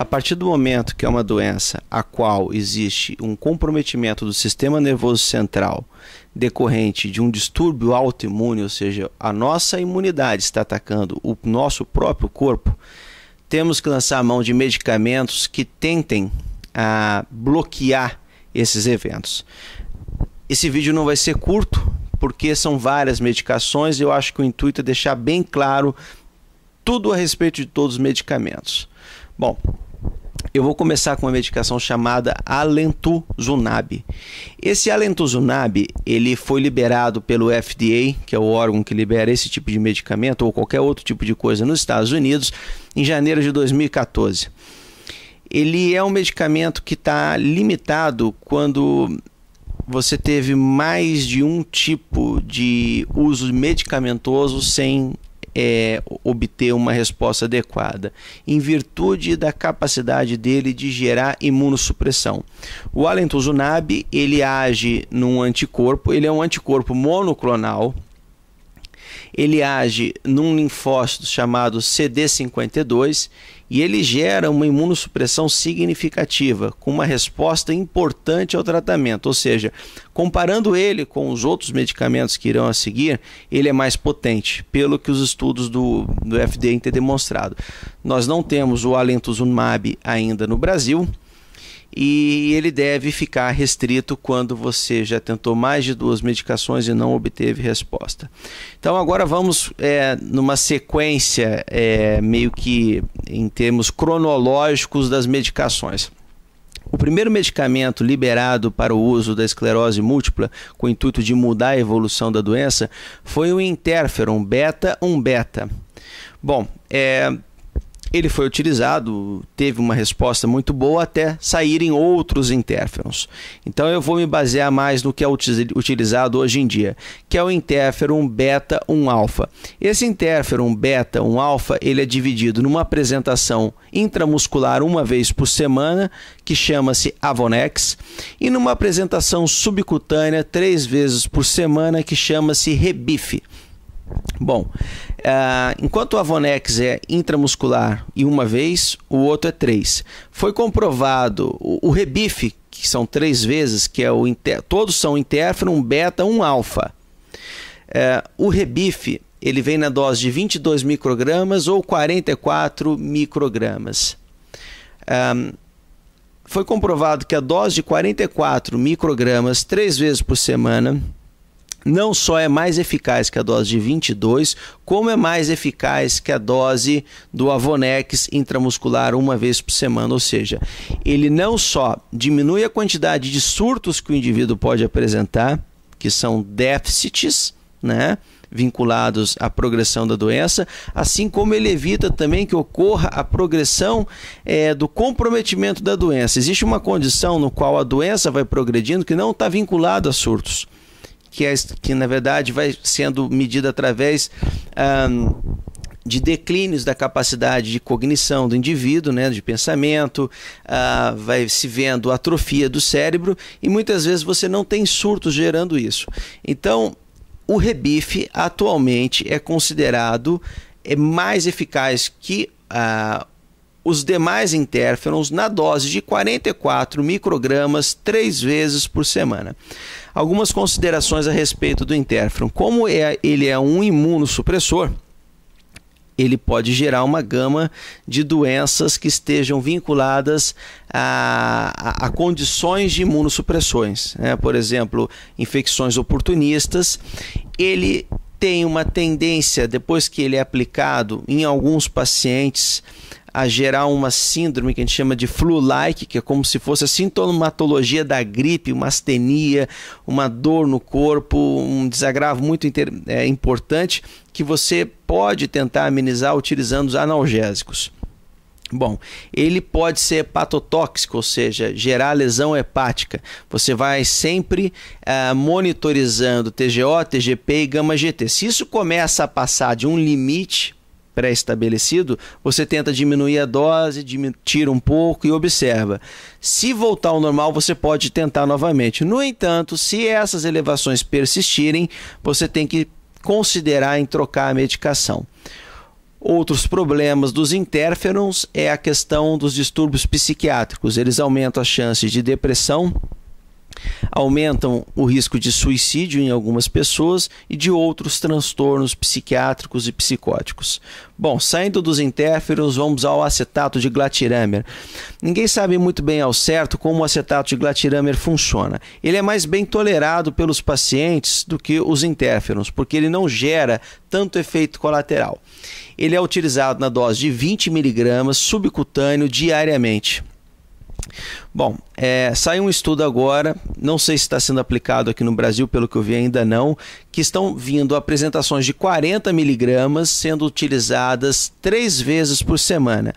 A partir do momento que é uma doença a qual existe um comprometimento do sistema nervoso central decorrente de um distúrbio autoimune, ou seja, a nossa imunidade está atacando o nosso próprio corpo, temos que lançar a mão de medicamentos que tentem a, ah, bloquear esses eventos. Esse vídeo não vai ser curto, porque são várias medicações e eu acho que o intuito é deixar bem claro tudo a respeito de todos os medicamentos. Bom, eu vou começar com uma medicação chamada Alentuzunab. Esse Alentuzunab, ele foi liberado pelo FDA, que é o órgão que libera esse tipo de medicamento ou qualquer outro tipo de coisa nos Estados Unidos, em janeiro de 2014. Ele é um medicamento que está limitado quando você teve mais de um tipo de uso medicamentoso sem é, obter uma resposta adequada, em virtude da capacidade dele de gerar imunossupressão. O alentuzunab, ele age num anticorpo, ele é um anticorpo monoclonal, ele age num linfócito chamado CD52 e ele gera uma imunossupressão significativa, com uma resposta importante ao tratamento. Ou seja, comparando ele com os outros medicamentos que irão a seguir, ele é mais potente, pelo que os estudos do, do FDA têm demonstrado. Nós não temos o alentuzumab ainda no Brasil, e ele deve ficar restrito quando você já tentou mais de duas medicações e não obteve resposta. Então agora vamos é, numa sequência é, meio que em termos cronológicos das medicações. O primeiro medicamento liberado para o uso da esclerose múltipla com o intuito de mudar a evolução da doença foi o interferon beta 1 beta. Bom, é, ele foi utilizado, teve uma resposta muito boa até saírem outros interferons. Então eu vou me basear mais no que é utilizado hoje em dia, que é o interferon beta 1 alfa. Esse interferon beta 1 alfa, ele é dividido numa apresentação intramuscular uma vez por semana, que chama-se Avonex, e numa apresentação subcutânea três vezes por semana, que chama-se Rebife. Bom, Uh, enquanto o Avonex é intramuscular e uma vez, o outro é três. Foi comprovado o, o Rebife, que são três vezes, que é o inter, todos são um beta, um alfa. Uh, o Rebife ele vem na dose de 22 microgramas ou 44 microgramas. Um, ah, foi comprovado que a dose de 44 microgramas três vezes por semana não só é mais eficaz que a dose de 22, como é mais eficaz que a dose do Avonex intramuscular uma vez por semana, ou seja, ele não só diminui a quantidade de surtos que o indivíduo pode apresentar, que são déficits, né? vinculados à progressão da doença, assim como ele evita também que ocorra a progressão é, do comprometimento da doença. Existe uma condição no qual a doença vai progredindo que não está vinculada a surtos que, é, que na verdade vai sendo medida através. Um, de declínios da capacidade de cognição do indivíduo, né, de pensamento, uh, vai se vendo atrofia do cérebro e muitas vezes você não tem surtos gerando isso. Então, o rebife atualmente é considerado é mais eficaz que a ah, os demais interferons na dose de 44 microgramas três vezes por semana. Algumas considerações a respeito do interferon. Como é, ele é um imunossupressor, ele pode gerar uma gama de doenças que estejam vinculadas a, a, a condições de imunossupressões, né? por exemplo, infecções oportunistas. Ele tem uma tendência, depois que ele é aplicado em alguns pacientes, a gerar uma síndrome que a gente chama de flu-like, que é como se fosse a sintomatologia da gripe, uma astenia, uma dor no corpo, um desagravo muito é, importante que você pode tentar amenizar utilizando os analgésicos. Bom, ele pode ser hepatotóxico, ou seja, gerar lesão hepática. Você vai sempre uh, monitorizando TGO, TGP e gama GT. Se isso começa a passar de um limite pré-estabelecido, você tenta diminuir a dose, tira um pouco e observa. Se voltar ao normal, você pode tentar novamente. No entanto, se essas elevações persistirem, você tem que considerar em trocar a medicação. Outros problemas dos interferons é a questão dos distúrbios psiquiátricos. Eles aumentam as chances de depressão, aumentam o risco de suicídio em algumas pessoas e de outros transtornos psiquiátricos e psicóticos. Bom, saindo dos interferons, vamos ao acetato de glatiramer. Ninguém sabe muito bem ao certo como o acetato de glatiramer funciona. Ele é mais bem tolerado pelos pacientes do que os interferons, porque ele não gera tanto efeito colateral. Ele é utilizado na dose de 20 miligramas subcutâneo diariamente. Bom, é, saiu um estudo agora, não sei se está sendo aplicado aqui no Brasil, pelo que eu vi ainda não, que estão vindo apresentações de 40 miligramas sendo utilizadas três vezes por semana.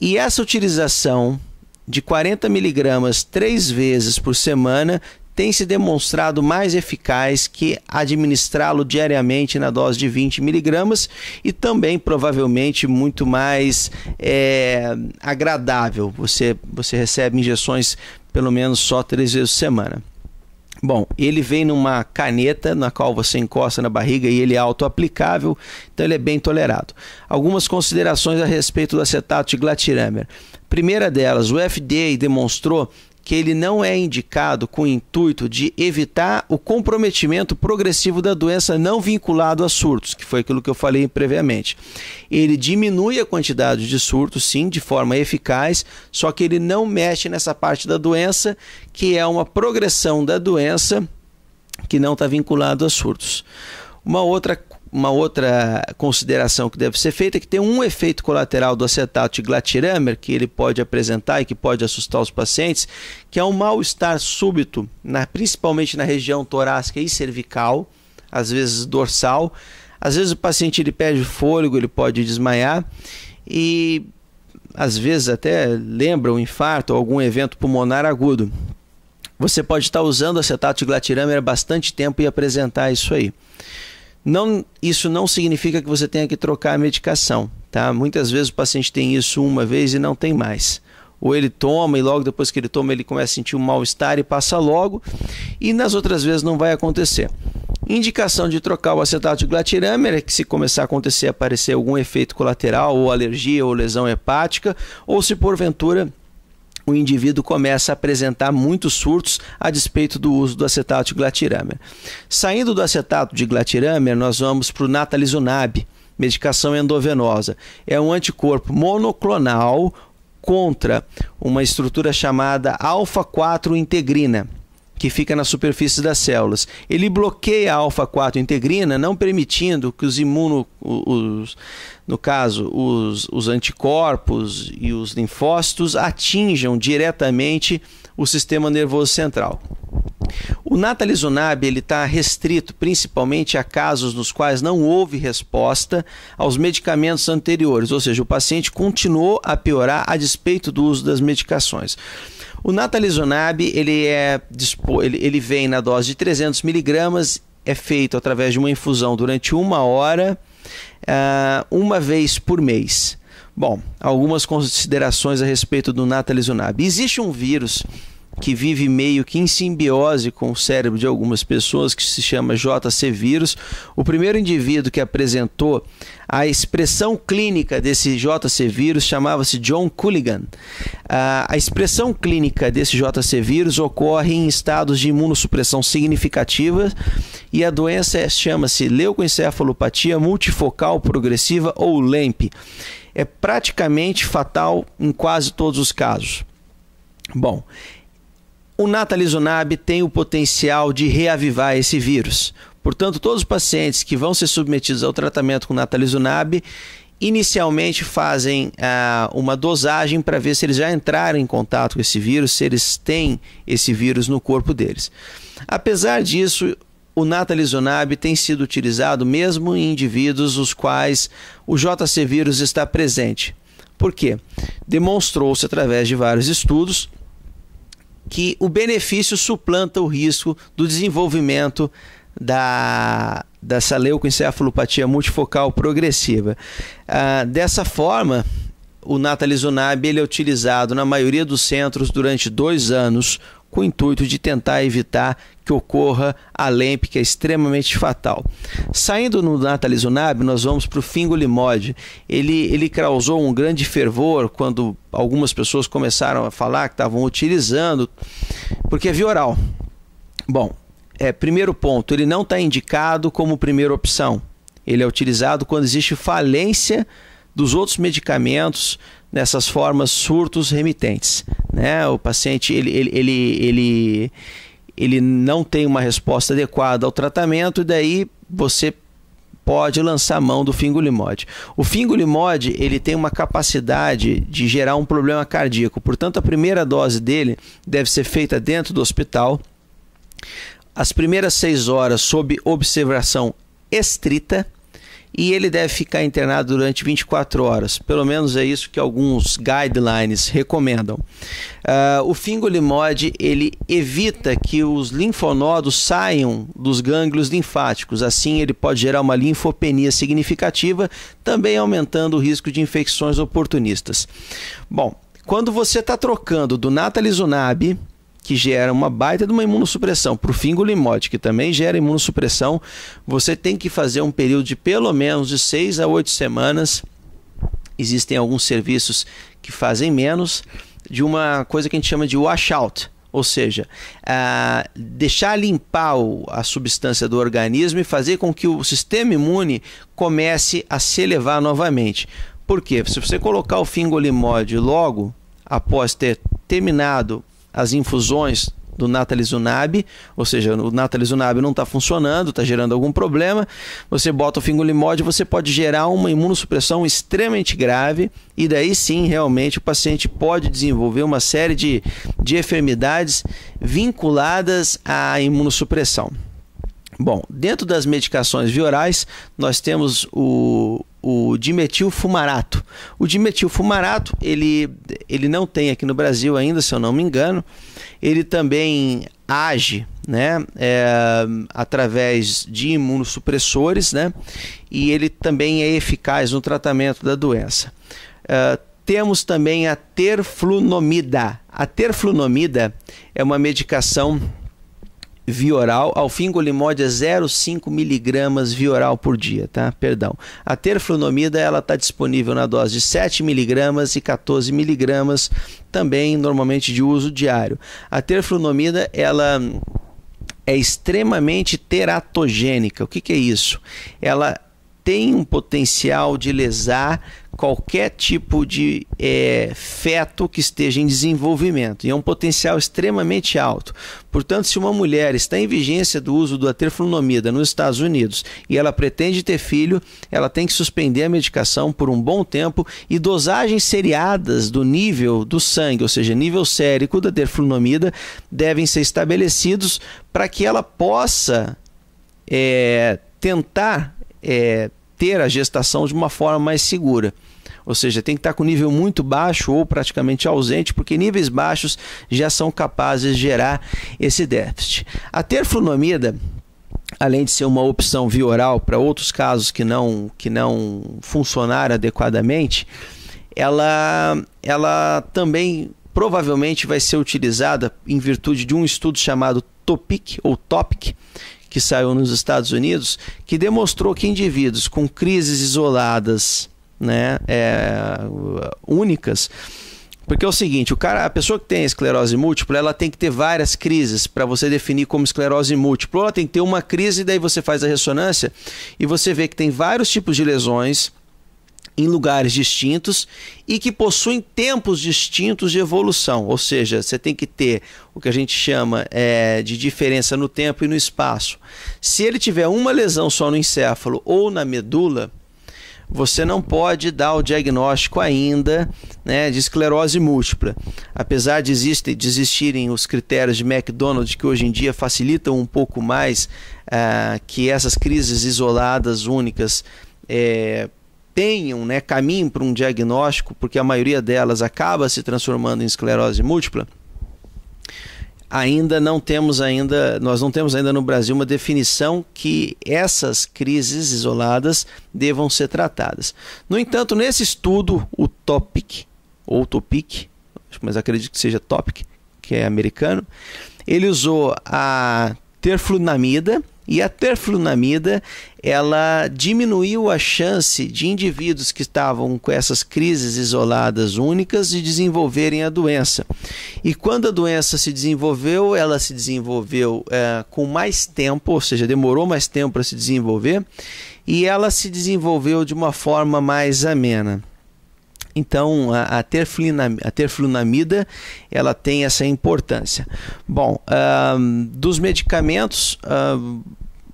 E essa utilização de 40 miligramas três vezes por semana tem se demonstrado mais eficaz que administrá-lo diariamente na dose de 20 miligramas e também provavelmente muito mais é, agradável. Você, você recebe injeções pelo menos só três vezes por semana. Bom, ele vem numa caneta na qual você encosta na barriga e ele é autoaplicável, então ele é bem tolerado. Algumas considerações a respeito do acetato de glatiramer. Primeira delas, o FDA demonstrou que ele não é indicado com o intuito de evitar o comprometimento progressivo da doença não vinculado a surtos, que foi aquilo que eu falei previamente. Ele diminui a quantidade de surtos, sim, de forma eficaz, só que ele não mexe nessa parte da doença, que é uma progressão da doença que não está vinculado a surtos. Uma outra uma outra consideração que deve ser feita é que tem um efeito colateral do acetato de glatiramer que ele pode apresentar e que pode assustar os pacientes, que é um mal-estar súbito, na, principalmente na região torácica e cervical, às vezes dorsal. Às vezes o paciente ele perde fôlego, ele pode desmaiar e às vezes até lembra um infarto ou algum evento pulmonar agudo. Você pode estar usando acetato de glatiramer há bastante tempo e apresentar isso aí. Não, isso não significa que você tenha que trocar a medicação, tá? Muitas vezes o paciente tem isso uma vez e não tem mais. Ou ele toma e logo depois que ele toma ele começa a sentir um mal-estar e passa logo, e nas outras vezes não vai acontecer. Indicação de trocar o acetato de glatiramer é que se começar a acontecer aparecer algum efeito colateral ou alergia ou lesão hepática, ou se porventura o indivíduo começa a apresentar muitos surtos a despeito do uso do acetato de glatiramer. Saindo do acetato de glatiramer, nós vamos para o natalizumab, medicação endovenosa. É um anticorpo monoclonal contra uma estrutura chamada alfa-4 integrina que fica na superfície das células. Ele bloqueia a alfa-4 integrina, não permitindo que os imuno, os, no caso, os, os anticorpos e os linfócitos atinjam diretamente o sistema nervoso central. O natalizumab está restrito principalmente a casos nos quais não houve resposta aos medicamentos anteriores, ou seja, o paciente continuou a piorar a despeito do uso das medicações. O Natalizunab, ele é ele, ele vem na dose de 300 miligramas, é feito através de uma infusão durante uma hora, uh, uma vez por mês. Bom, algumas considerações a respeito do Natalizunab. Existe um vírus que vive meio que em simbiose com o cérebro de algumas pessoas, que se chama JC vírus. O primeiro indivíduo que apresentou a expressão clínica desse JC vírus chamava-se John Culligan. Ah, a expressão clínica desse JC vírus ocorre em estados de imunossupressão significativa e a doença é, chama-se leucoencefalopatia multifocal progressiva ou LEMP. É praticamente fatal em quase todos os casos. Bom, o natalizumab tem o potencial de reavivar esse vírus. Portanto, todos os pacientes que vão ser submetidos ao tratamento com natalizumab inicialmente fazem ah, uma dosagem para ver se eles já entraram em contato com esse vírus, se eles têm esse vírus no corpo deles. Apesar disso, o natalizumab tem sido utilizado mesmo em indivíduos os quais o JC vírus está presente. Por quê? Demonstrou-se através de vários estudos que o benefício suplanta o risco do desenvolvimento da, dessa leucoencefalopatia multifocal progressiva. Ah, dessa forma, o natalizumab ele é utilizado na maioria dos centros durante dois anos com o intuito de tentar evitar que ocorra a que é extremamente fatal. Saindo no Natalizunab, nós vamos para o fingolimod. Ele, ele causou um grande fervor quando algumas pessoas começaram a falar que estavam utilizando, porque é vioral. Bom, é, primeiro ponto, ele não está indicado como primeira opção. Ele é utilizado quando existe falência dos outros medicamentos nessas formas surtos remitentes. Né? O paciente ele, ele, ele, ele, ele não tem uma resposta adequada ao tratamento e daí você pode lançar mão do fingolimod. O fingolimod ele tem uma capacidade de gerar um problema cardíaco, portanto a primeira dose dele deve ser feita dentro do hospital. As primeiras seis horas sob observação estrita e ele deve ficar internado durante 24 horas. Pelo menos é isso que alguns guidelines recomendam. Uh, o fingolimod ele evita que os linfonodos saiam dos gânglios linfáticos. Assim, ele pode gerar uma linfopenia significativa, também aumentando o risco de infecções oportunistas. Bom, quando você está trocando do natalizumab que gera uma baita de uma imunossupressão. Para o fingolimote, que também gera imunossupressão, você tem que fazer um período de pelo menos de 6 a 8 semanas. Existem alguns serviços que fazem menos, de uma coisa que a gente chama de washout. Ou seja, uh, deixar limpar a substância do organismo e fazer com que o sistema imune comece a se elevar novamente. Por quê? Se você colocar o fingolimod logo após ter terminado as infusões do natalizumab, ou seja, o natalizumab não está funcionando, está gerando algum problema, você bota o fingolimod, você pode gerar uma imunossupressão extremamente grave e daí sim, realmente, o paciente pode desenvolver uma série de, de enfermidades vinculadas à imunossupressão. Bom, dentro das medicações viorais, nós temos o, o dimetilfumarato. O dimetilfumarato, ele, ele não tem aqui no Brasil ainda, se eu não me engano. Ele também age né, é, através de imunossupressores né, e ele também é eficaz no tratamento da doença. É, temos também a terflunomida. A terflunomida é uma medicação vioral, alfingolimod é 0,5 miligramas vioral por dia, tá? Perdão. A terflunomida ela está disponível na dose de 7 miligramas e 14 miligramas, também normalmente de uso diário. A terflunomida ela é extremamente teratogênica. O que, que é isso? Ela tem um potencial de lesar qualquer tipo de é, feto que esteja em desenvolvimento. E é um potencial extremamente alto. Portanto, se uma mulher está em vigência do uso da terflunomida nos Estados Unidos e ela pretende ter filho, ela tem que suspender a medicação por um bom tempo e dosagens seriadas do nível do sangue, ou seja, nível sérico da terflunomida, devem ser estabelecidos para que ela possa é, tentar. É, ter a gestação de uma forma mais segura. Ou seja, tem que estar com nível muito baixo ou praticamente ausente, porque níveis baixos já são capazes de gerar esse déficit. A terflunomida além de ser uma opção via oral para outros casos que não que não funcionar adequadamente, ela ela também provavelmente vai ser utilizada em virtude de um estudo chamado TOPIC ou TOPIC, que saiu nos Estados Unidos, que demonstrou que indivíduos com crises isoladas, né, é, únicas, porque é o seguinte, o cara, a pessoa que tem esclerose múltipla, ela tem que ter várias crises para você definir como esclerose múltipla. Ou ela tem que ter uma crise, e daí você faz a ressonância e você vê que tem vários tipos de lesões em lugares distintos e que possuem tempos distintos de evolução, ou seja, você tem que ter o que a gente chama é, de diferença no tempo e no espaço. Se ele tiver uma lesão só no encéfalo ou na medula, você não pode dar o diagnóstico ainda né, de esclerose múltipla. Apesar de, de existirem os critérios de McDonald's que hoje em dia facilitam um pouco mais ah, que essas crises isoladas, únicas, é, tenham, né, caminho para um diagnóstico, porque a maioria delas acaba se transformando em esclerose múltipla, ainda não temos ainda, nós não temos ainda no Brasil uma definição que essas crises isoladas devam ser tratadas. No entanto, nesse estudo, o TOPIC, ou TOPIC, mas acredito que seja TOPIC, que é americano, ele usou a terflunamida, e a terflunamida, ela diminuiu a chance de indivíduos que estavam com essas crises isoladas únicas de desenvolverem a doença. E quando a doença se desenvolveu, ela se desenvolveu é, com mais tempo, ou seja, demorou mais tempo para se desenvolver, e ela se desenvolveu de uma forma mais amena. Então, a, a, a terflunamida, ela tem essa importância. Bom, uh, dos medicamentos, uh,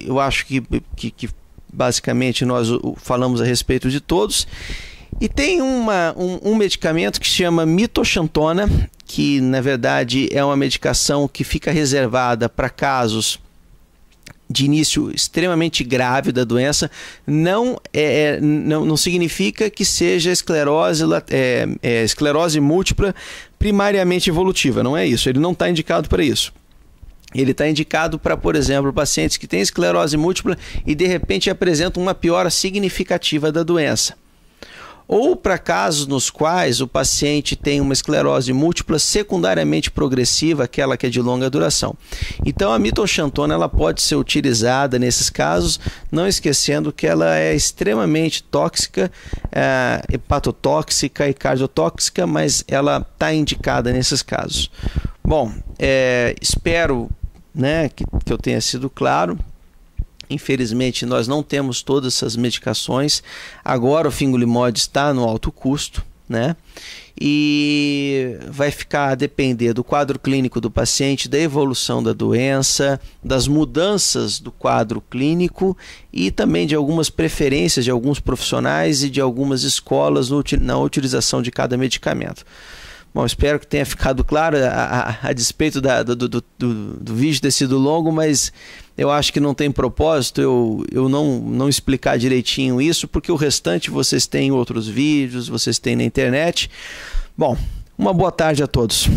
eu acho que, que, que, basicamente nós falamos a respeito de todos. E tem uma, um, um medicamento que se chama mitoxantona, que na verdade é uma medicação que fica reservada para casos de início extremamente grave da doença não, é, é não, não significa que seja esclerose, é, é, esclerose múltipla primariamente evolutiva. Não é isso. Ele não está indicado para isso. Ele está indicado para, por exemplo, pacientes que têm esclerose múltipla e de repente apresentam uma piora significativa da doença ou para casos nos quais o paciente tem uma esclerose múltipla secundariamente progressiva, aquela que é de longa duração. Então a mitoxantona ela pode ser utilizada nesses casos, não esquecendo que ela é extremamente tóxica, é, hepatotóxica e cardiotóxica, mas ela está indicada nesses casos. Bom, é, espero né, que, que eu tenha sido claro. Infelizmente, nós não temos todas essas medicações. Agora o fingolimod está no alto custo, né? E vai ficar a depender do quadro clínico do paciente, da evolução da doença, das mudanças do quadro clínico e também de algumas preferências de alguns profissionais e de algumas escolas na utilização de cada medicamento. Bom, espero que tenha ficado claro a, a, a despeito da, do, do, do, do, vídeo ter sido longo, mas eu acho que não tem propósito eu, eu não, não explicar direitinho isso, porque o restante vocês têm outros vídeos, vocês têm na internet. Bom, uma boa tarde a todos.